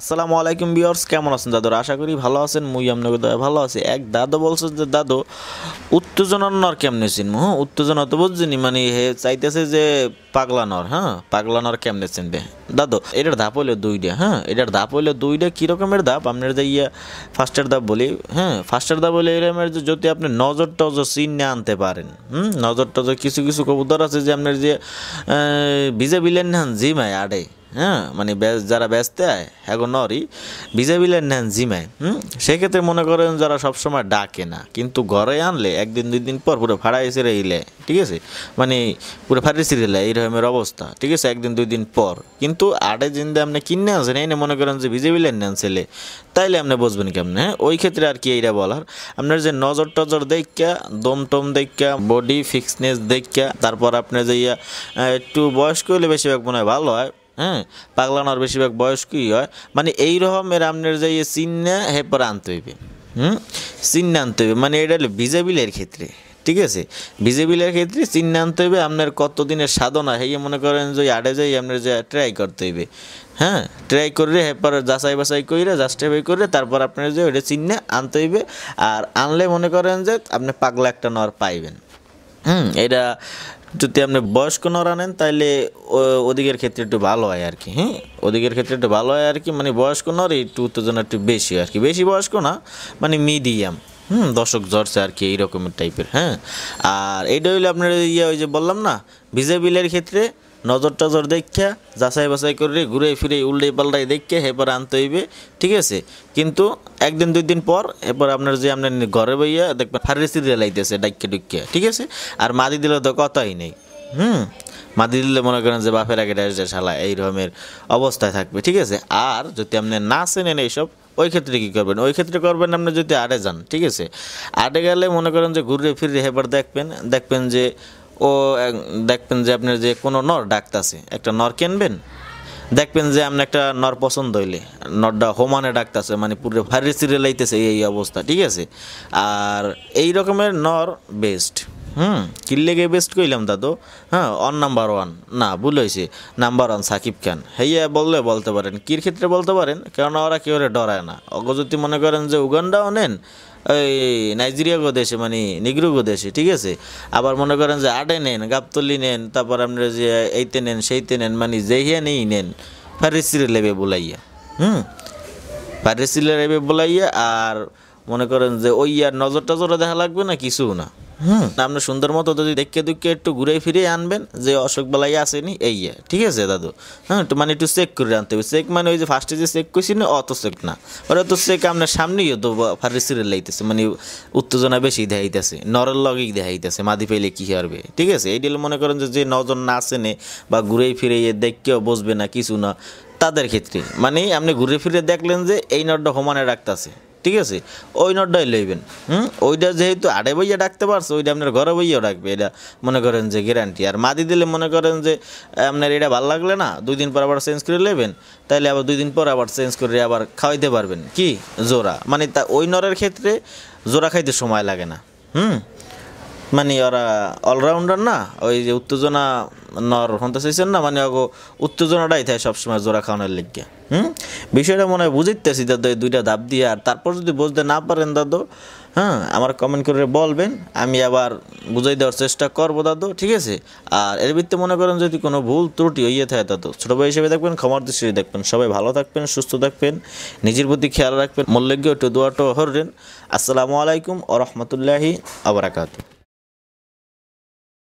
আসসালামু আলাইকুম বিয়ার্স কেমন আছেন দাদু আশা করি ভালো আছেন মুই আমনগর দয়া ভালো আছে এক দাদু বলছে যে দাদু উত্তেজনার নর কেমনে ছিন মু উত্তেজনা তো বুঝছিনি মানে হে চাইতেছে যে পাগলা নর হ্যাঁ পাগলা নর কেমনে বে দাদু এটার ধাপ হইলো দুইটা হ্যাঁ এটার ধাপ হইলো দুইটা কীরকমের ধাপ আপনার যে ইয়া ফার্স্টের ধাপ বলি হ্যাঁ ফার্স্টের ধাপ হইলে এরমের যে যদি আপনি নজর টজর নিয়ে আনতে পারেন হুম নজর টজর কিছু কিছু কবুতর আছে যে আপনার যে ভিজে বিলেন জিম আয় আড়ে হ্যাঁ মানে যারা ব্যস্ত আয় হ্যাগো নরি ভিজাবিলের নেন জিমায় হুম সেক্ষেত্রে মনে করেন যারা সবসময় ডাকে না কিন্তু ঘরে আনলে একদিন দুই দিন পর পুরো ভাড়া এসে রইলে ঠিক আছে মানে পুরো ফাড়ি সিরে এই রকমের অবস্থা ঠিক আছে একদিন দুই দিন পর কিন্তু আটে জিন্দে আপনি কিনে আসেন এনে মনে করেন যে ভিজাবিলের নেন ছেলে তাইলে আপনি বুঝবেন কেমনে হ্যাঁ ওই ক্ষেত্রে আর কি এইটা বলার আপনার যে নজর টজর দেখা দম টম দেখা বডি ফিক্সনেস দেখা তারপর আপনার যে একটু বয়স্ক হলে বেশিরভাগ মনে হয় ভালো হয় হ্যাঁ পাগলানোর বেশিরভাগ বয়স্কই হয় মানে এই এর আপনার যাই হে হেপর আনতে হইবে হুম চিন্না আনতে হইবে মানে এটা হলো ভিজাবিলের ক্ষেত্রে ঠিক আছে ভিজিবিলের ক্ষেত্রে চিহ্ন আনতে হইবে আপনার কতদিনের সাধনা হেয়ে মনে করেন যে আড়ে যাই আপনার যে ট্রাই করতে হইবে হ্যাঁ ট্রাই করলে এরপর যাচাই বাছাই করে জাস্টিফাই করে তারপর আপনার যে ওইটা চিহ্ন আনতে হইবে আর আনলে মনে করেন যে আপনি পাগলা একটা নর পাইবেন হুম এটা যদি আপনি বয়স্ক নরা নেন তাহলে ওদিকের ক্ষেত্রে একটু ভালো হয় আর কি হ্যাঁ ওদিকের ক্ষেত্রে একটু ভালো হয় আর কি মানে বয়স্ক নরে একটু উত্তেজনা একটু বেশি আর কি বেশি বয়স্ক না মানে মিডিয়াম হুম দশক ঝরছে আর কি এইরকমের টাইপের হ্যাঁ আর এইটা হইলে আপনার ইয়ে ওই যে বললাম না ভিজেবিলের ক্ষেত্রে নজর টজর দেখা যাচাই বাছাই করে ঘুরে ফিরে উল্ডে পাল্টাই দেখে এরপর আনতে হইবে ঠিক আছে কিন্তু একদিন দুই দিন পর এরপর আপনার যে আপনার ঘরে বইয়া দেখবেন ফার্মেসি দিয়ে লাইতেছে ডাক্কে ডুক্কে ঠিক আছে আর মাদি দিলে তো কথাই নেই হুম মাদি দিলে মনে করেন যে বাপের আগে ড্যাশ ড্যাশ হালা এই রকমের অবস্থায় থাকবে ঠিক আছে আর যদি আপনি না চেনেন এইসব ওই ক্ষেত্রে কী করবেন ওই ক্ষেত্রে করবেন আপনি যদি আড়ে যান ঠিক আছে আড়ে গেলে মনে করেন যে ঘুরে ফিরে হেবার দেখবেন দেখবেন যে ও দেখবেন যে আপনার যে কোনো নর ডাকতাছে একটা নর কিনবেন দেখবেন যে আপনি একটা নর পছন্দ হইলে নরটা হোমানে ডাকতেছে মানে পুরো ভারি সিরে লাইতেছে এই অবস্থা ঠিক আছে আর এই রকমের নর বেস্ট হুম কিল্লেগে বেস্ট কইলাম দাদু হ্যাঁ অন নাম্বার ওয়ান না ভুল হয়েছে নাম্বার ওয়ান সাকিব খান হেইয়া বললে বলতে পারেন কির ক্ষেত্রে বলতে পারেন কেননা ওরা কেউ ডরায় না অগ যদি মনে করেন যে উগান্ডাও নেন ওই নাইজেরিয়া গো দেশে মানে নিগ্রো গো দেশে ঠিক আছে আবার মনে করেন যে আডে নেন গাবতলি নেন তারপর আপনারা যে এইতে নেন সেইতে নেন মানে যেহিয়া নেই নেন ফারেসিরে লেবে বলাইয়া হুম ফারেসিরে লেবে বলাইয়া আর মনে করেন যে ওই আর নজর টজরে দেখা লাগবে না কিছু না আপনি সুন্দর মতো যদি দেখে দুঃখে একটু ঘুরে ফিরে আনবেন যে অসুখ বেলাই আসেনি এই ঠিক আছে দাদু হ্যাঁ একটু মানে একটু চেক করে আনতে হবে চেক মানে ওই যে ফার্স্টে যে চেক করছি না অত চেক না ওরা তো চেক আপনার সামনেই তো ফার্সিরে লাইতেছে মানে উত্তেজনা বেশি দেখাইতেছে নরের লগেই দেখাইতেছে মাদি পেলে কি হারবে ঠিক আছে এই ডেল মনে করেন যে নজন না আসেনে বা ঘুরে ফিরে দেখকেও বসবে না কিছু না তাদের ক্ষেত্রে মানে আপনি ঘুরে ফিরে দেখলেন যে এই নটটা সমানে রাখতেছে ঠিক আছে ওই নটটাই লইবেন হুম ওইটা যেহেতু আড়ে বইয়া ডাকতে পারছে ওইটা আপনার ঘরে বইয়াও ডাকবে এটা মনে করেন যে গ্যারান্টি আর মাদি দিলে মনে করেন যে আপনার এটা ভালো লাগলে না দুই দিন পর আবার চেঞ্জ করে নেবেন তাহলে আবার দুই দিন পর আবার চেঞ্জ করে আবার খাওয়াইতে পারবেন কি জোড়া মানে তা ওই নরের ক্ষেত্রে জোড়া খাইতে সময় লাগে না হুম মানে ওরা অলরাউন্ডার না ওই যে উত্তেজনা নর হতে চাইছেন না মানে ওগো উত্তেজনাটাই থাকে সবসময় জোড়া খাওয়ানোর লিগে হুম বিষয়টা মনে হয় বুঝিতেছি দাদু এই দুইটা ধাপ দিয়ে আর তারপর যদি বুঝতে না পারেন দাদু হ্যাঁ আমার কমেন্ট করে বলবেন আমি আবার বুঝাই দেওয়ার চেষ্টা করবো দাদু ঠিক আছে আর এর ভিত্তিতে মনে করেন যদি কোনো ভুল ত্রুটি হইয়ে থাকে দাদু ছোটো ভাই হিসেবে দেখবেন ক্ষমার দৃষ্টি দেখবেন সবাই ভালো থাকবেন সুস্থ থাকবেন নিজের প্রতি খেয়াল রাখবেন মল্লিজ্ঞ একটু দোয়াটো হরেন আসসালামু আলাইকুম ও রহমতুল্লাহি আবরাকাতু